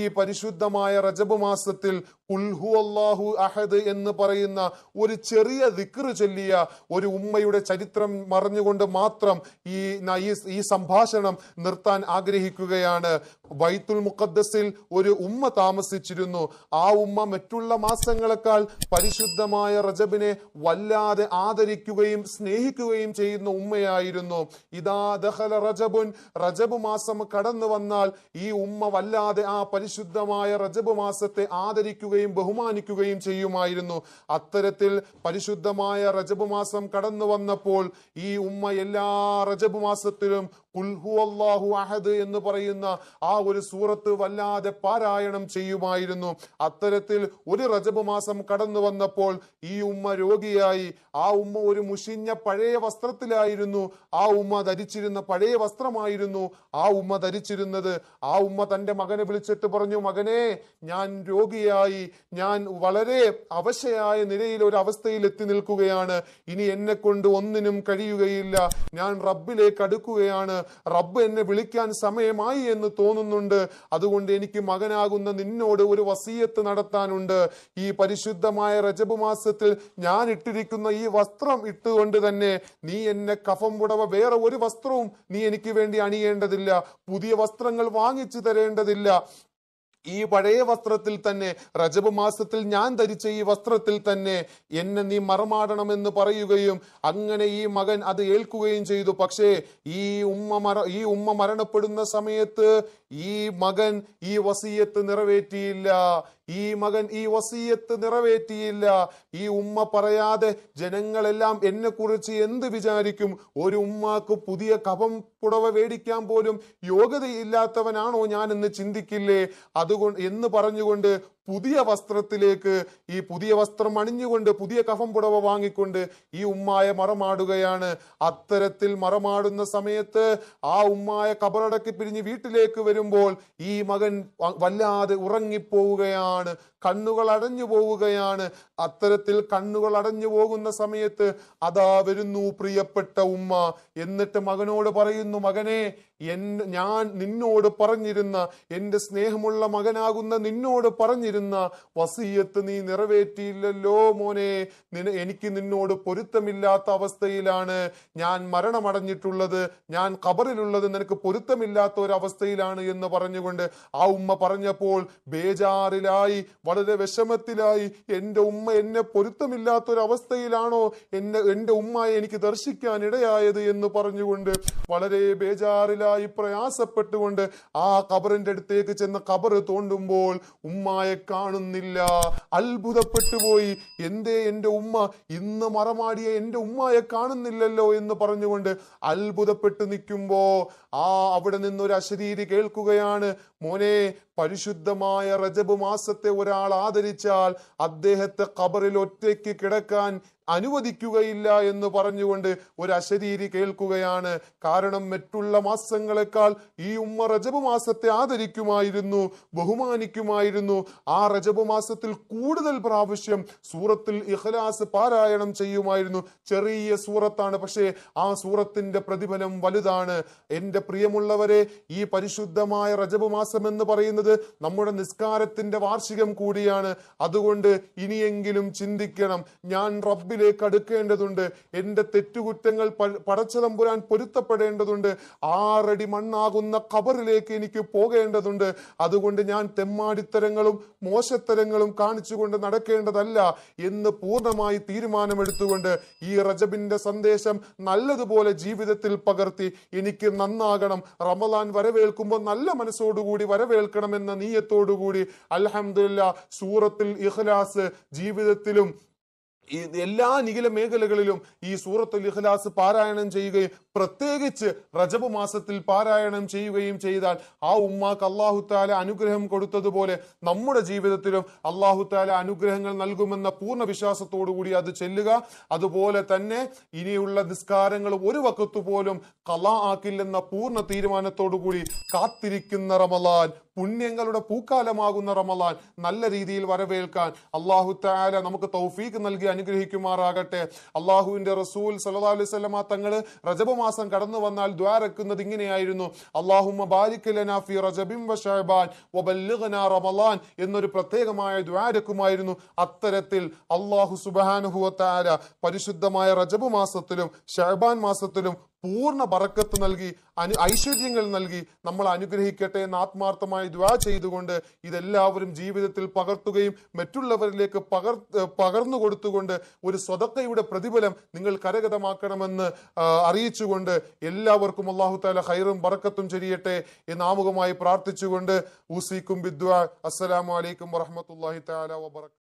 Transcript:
ഈ പരിശുദ്ധമായ റജബ് മാസത്തിൽ ഉൽഹു അള്ളാഹു അഹദ് എന്ന് പറയുന്ന ഒരു ചെറിയ ദിക്റ് ചൊല്ലിയ ഒരു ഉമ്മയുടെ ചരിത്രം മറിഞ്ഞുകൊണ്ട് മാത്രം ഈ ഈ സംഭാഷണം നിർത്താൻ ആഗ്രഹിക്കുകയാണ് ബൈത്തുൽ മുഖദ്സിൽ ഒരു ഉമ്മ താമസിച്ചിരുന്നു ആ ഉമ്മ മറ്റുള്ള മാസങ്ങളെക്കാൾ പരിശുദ്ധമായ റജബിനെ വല്ലാതെ ആദരിക്കുകയും സ്നേഹിക്കുകയും ചെയ്യുന്ന ഉമ്മയായിരുന്നു ഇതാ ദഹല റജബുൻ റജബ് മാസം കടന്നു വന്നാൽ ഈ ഉമ്മ വല്ലാതെ ആ പരിശുദ്ധമായ റജബ് മാസത്തെ ആദരിക്കുകയും ബഹുമാനിക്കുകയും ചെയ്യുമായിരുന്നു അത്തരത്തിൽ പരിശുദ്ധമായ റജബ് മാസം കടന്നു വന്നപ്പോൾ ഈ ഉമ്മ എല്ലാ റജബ് മാസത്തിലും കുൽഹു അള്ളാഹു അഹദ് എന്ന് പറയുന്ന ആ ഒരു സൂറത്ത് വല്ലാതെ പാരായണം ചെയ്യുമായിരുന്നു അത്തരത്തിൽ ഒരു റജബ് മാസം കടന്നു വന്നപ്പോൾ ഈ ഉമ്മ രോഗിയായി ആ ഉമ്മ ഒരു മുഷിഞ്ഞ പഴയ വസ്ത്രത്തിലായിരുന്നു ആ ഉമ്മ ധരിച്ചിരുന്ന പഴയ വസ്ത്രമായിരുന്നു ആ ഉമ്മ ധരിച്ചിരുന്നത് ആ ഉമ്മ തന്റെ മകനെ വിളിച്ചിട്ട് പറഞ്ഞു മകനെ ഞാൻ രോഗിയായി ഞാൻ വളരെ അവശയായ നിലയിൽ ഒരു അവസ്ഥയിൽ എത്തി നിൽക്കുകയാണ് ഇനി എന്നെ കൊണ്ട് ഒന്നിനും കഴിയുകയില്ല ഞാൻ റബ്ബിലേക്ക് അടുക്കുകയാണ് റബ്ബ് എന്നെ വിളിക്കാൻ സമയമായി എന്ന് തോന്നുന്നുണ്ട് അതുകൊണ്ട് എനിക്ക് മകനാകുന്ന നിന്നോട് ഒരു വസീയത്ത് നടത്താനുണ്ട് ഈ പരിശുദ്ധമായ രജബ് മാസത്തിൽ ഞാൻ ഇട്ടിരിക്കുന്ന ഈ വസ്ത്രം ഇട്ടുകൊണ്ട് തന്നെ നീ എന്നെ കഫം പുടവ വേറെ ഒരു വസ്ത്രവും നീ എനിക്ക് വേണ്ടി അണിയേണ്ടതില്ല പുതിയ വസ്ത്രങ്ങൾ വാങ്ങിച്ചു തരേണ്ടതില്ല ഈ പഴയ വസ്ത്രത്തിൽ തന്നെ റജബ് മാസത്തിൽ ഞാൻ ധരിച്ച ഈ വസ്ത്രത്തിൽ തന്നെ എന്നെ നീ മറമാടണമെന്ന് പറയുകയും അങ്ങനെ ഈ മകൻ അത് ഏൽക്കുകയും ചെയ്തു പക്ഷേ ഈ ഉമ്മ മര ഈ ഉമ്മ മരണപ്പെടുന്ന സമയത്ത് ഈ മകൻ ഈ വസീയത്ത് നിറവേറ്റിയില്ല ഈ മകൻ ഈ വസീയത്ത് നിറവേറ്റിയില്ല ഈ ഉമ്മ പറയാതെ ജനങ്ങളെല്ലാം എന്നെ കുറിച്ച് എന്ത് വിചാരിക്കും ഒരു ഉമ്മാക്ക് പുതിയ കപം പുടവ മേടിക്കാൻ പോലും യോഗ്യതയില്ലാത്തവനാണോ ഞാൻ എന്ന് ചിന്തിക്കില്ലേ അത് അതുകൊണ്ട് എന്ന് പറഞ്ഞുകൊണ്ട് പുതിയ വസ്ത്രത്തിലേക്ക് ഈ പുതിയ വസ്ത്രം അണിഞ്ഞുകൊണ്ട് പുതിയ കഫം പുടവ വാങ്ങിക്കൊണ്ട് ഈ ഉമ്മായ മറമാടുകയാണ് അത്തരത്തിൽ മറമാടുന്ന സമയത്ത് ആ ഉമ്മായ കബറടക്കി പിരിഞ്ഞ് വീട്ടിലേക്ക് വരുമ്പോൾ ഈ മകൻ വല്ലാതെ ഉറങ്ങിപ്പോവുകയാണ് കണ്ണുകൾ അടഞ്ഞു പോവുകയാണ് അത്തരത്തിൽ കണ്ണുകൾ അടഞ്ഞു പോകുന്ന സമയത്ത് അതാ വരുന്നു പ്രിയപ്പെട്ട ഉമ്മ എന്നിട്ട് മകനോട് പറയുന്നു മകനെ എൻ ഞാൻ നിന്നോട് പറഞ്ഞിരുന്ന എൻ്റെ സ്നേഹമുള്ള മകനാകുന്ന നിന്നോട് പറഞ്ഞിരുന്നു തന്നിരുന്ന വസീയത്ത് നീ നിറവേറ്റിയില്ലല്ലോ മോനെ എനിക്ക് നിന്നോട് പൊരുത്തമില്ലാത്ത അവസ്ഥയിലാണ് ഞാൻ മരണമടഞ്ഞിട്ടുള്ളത് ഞാൻ കബറിലുള്ളത് നിനക്ക് പൊരുത്തമില്ലാത്ത ഒരു അവസ്ഥയിലാണ് എന്ന് പറഞ്ഞുകൊണ്ട് ആ ഉമ്മ പറഞ്ഞപ്പോൾ ബേജാറിലായി വളരെ വിഷമത്തിലായി എൻ്റെ ഉമ്മ എന്നെ പൊരുത്തമില്ലാത്ത ഒരു അവസ്ഥയിലാണോ എന്നെ എൻ്റെ ഉമ്മയെ എനിക്ക് ദർശിക്കാൻ ഇടയായത് എന്ന് പറഞ്ഞുകൊണ്ട് വളരെ ബേജാറിലായി പ്രയാസപ്പെട്ടുകൊണ്ട് ആ കബറിൻ്റെ അടുത്തേക്ക് ചെന്ന കബറ് തോണ്ടുമ്പോൾ ഉമ്മായെ കാണുന്നില്ല അത്ഭുതപ്പെട്ടു പോയി എന്തേ എൻ്റെ ഉമ്മ ഇന്ന് മറമാടിയ എൻ്റെ ഉമ്മയെ കാണുന്നില്ലല്ലോ എന്ന് പറഞ്ഞുകൊണ്ട് അത്ഭുതപ്പെട്ടു നിൽക്കുമ്പോൾ ആ അവിടെ നിന്നൊരു അശരീരി കേൾക്കുകയാണ് മോനെ പരിശുദ്ധമായ റജബ് മാസത്തെ ഒരാൾ ആദരിച്ചാൽ അദ്ദേഹത്തെ ഖബറിൽ ഒറ്റയ്ക്ക് കിടക്കാൻ അനുവദിക്കുകയില്ല എന്ന് പറഞ്ഞുകൊണ്ട് ഒരു അശരീരി കേൾക്കുകയാണ് കാരണം മറ്റുള്ള മാസങ്ങളെക്കാൾ ഈ ഉമ്മ റജബ് മാസത്തെ ആദരിക്കുമായിരുന്നു ബഹുമാനിക്കുമായിരുന്നു ആ റജബ് മാസത്തിൽ കൂടുതൽ പ്രാവശ്യം സൂറത്തിൽ ഇഖ്ലാസ് പാരായണം ചെയ്യുമായിരുന്നു ചെറിയ സൂറത്താണ് പക്ഷേ ആ സൂറത്തിന്റെ പ്രതിഫലം വലുതാണ് എൻ്റെ പ്രിയമുള്ളവരെ ഈ പരിശുദ്ധമായ റജബ് മാസം എന്ന് പറയുന്നത് നമ്മുടെ നിസ്കാരത്തിന്റെ വാർഷികം കൂടിയാണ് അതുകൊണ്ട് ഇനിയെങ്കിലും ചിന്തിക്കണം ഞാൻ റബ്ബ് മുമ്പിലേക്ക് അടുക്കേണ്ടതുണ്ട് എന്റെ തെറ്റുകുറ്റങ്ങൾ പടച്ചതമ്പുരാൻ പൊരുത്തപ്പെടേണ്ടതുണ്ട് ആറടി മണ്ണാകുന്ന കബറിലേക്ക് എനിക്ക് പോകേണ്ടതുണ്ട് അതുകൊണ്ട് ഞാൻ തെമ്മാടിത്തരങ്ങളും മോശത്തരങ്ങളും കാണിച്ചുകൊണ്ട് നടക്കേണ്ടതല്ല എന്ന് പൂർണ്ണമായി തീരുമാനമെടുത്തുകൊണ്ട് ഈ റജബിന്റെ സന്ദേശം നല്ലതുപോലെ ജീവിതത്തിൽ പകർത്തി എനിക്ക് നന്നാകണം റമലാൻ വരവേൽക്കുമ്പോൾ നല്ല മനസ്സോടുകൂടി വരവേൽക്കണമെന്ന നീയത്തോടുകൂടി അലഹമില്ല സൂറത്തിൽ ഇഖ്ലാസ് ജീവിതത്തിലും ഈ എല്ലാ നികില മേഖലകളിലും ഈ സൂറത്തുൽ ഇഖ്ലാസ് പാരായണം ചെയ്യുകയും പ്രത്യേകിച്ച് റജബ് മാസത്തിൽ പാരായണം ചെയ്യുകയും ചെയ്താൽ ആ ഉമ്മാക്ക് അള്ളാഹു താല അനുഗ്രഹം കൊടുത്തതുപോലെ നമ്മുടെ ജീവിതത്തിലും അള്ളാഹു താല അനുഗ്രഹങ്ങൾ നൽകുമെന്ന പൂർണ്ണ വിശ്വാസത്തോടുകൂടി അത് ചെല്ലുക അതുപോലെ തന്നെ ഇനിയുള്ള നിസ്കാരങ്ങൾ ഒരു വക്കത്തു പോലും കലാ ആക്കില്ലെന്ന പൂർണ്ണ തീരുമാനത്തോടുകൂടി കാത്തിരിക്കുന്ന റമലാൻ പുണ്യങ്ങളുടെ പൂക്കാലമാകുന്ന റമലാൻ നല്ല രീതിയിൽ വരവേൽക്കാൻ അള്ളാഹു താല നമുക്ക് തൗഫീക്ക് നൽകി അനുഗ്രഹിക്കുമാറാകട്ടെ അള്ളാഹുവിന്റെ റസൂൽ സല്ലാ അലൈഹി സ്വലമ തങ്ങൾ റജബ് മാസം കടന്നു വന്നാൽ ദ്വാരക്കുന്നത് ഇങ്ങനെയായിരുന്നു അള്ളാഹുമ എന്നൊരു പ്രത്യേകമായ ദ്വാരക്കുമായിരുന്നു അത്തരത്തിൽ അള്ളാഹു സുബാനുഹുവത്താര പരിശുദ്ധമായ റജബ് മാസത്തിലും ഷഹബാൻ മാസത്തിലും പൂർണ്ണ പറക്കത്ത് നൽകി അനു ഐശ്വര്യങ്ങൾ നൽകി നമ്മൾ അനുഗ്രഹിക്കട്ടെ എന്ന് ആത്മാർത്ഥമായി ദ്വാ ചെയ്തുകൊണ്ട് ഇതെല്ലാവരും ജീവിതത്തിൽ പകർത്തുകയും മറ്റുള്ളവരിലേക്ക് പകർ പകർന്നു കൊടുത്തുകൊണ്ട് ഒരു സ്വതക്കയുടെ പ്രതിഫലം നിങ്ങൾ കരഗതമാക്കണമെന്ന് അറിയിച്ചുകൊണ്ട് എല്ലാവർക്കും അള്ളാഹു താല ഹൈറും പറക്കത്തും എന്ന് ആമുഖമായി പ്രാർത്ഥിച്ചുകൊണ്ട് ഊസിക്കും ബിദ്വ അസ്സലാമലൈക്കും വറഹമത്തല്ലാഹി താല വബർക്ക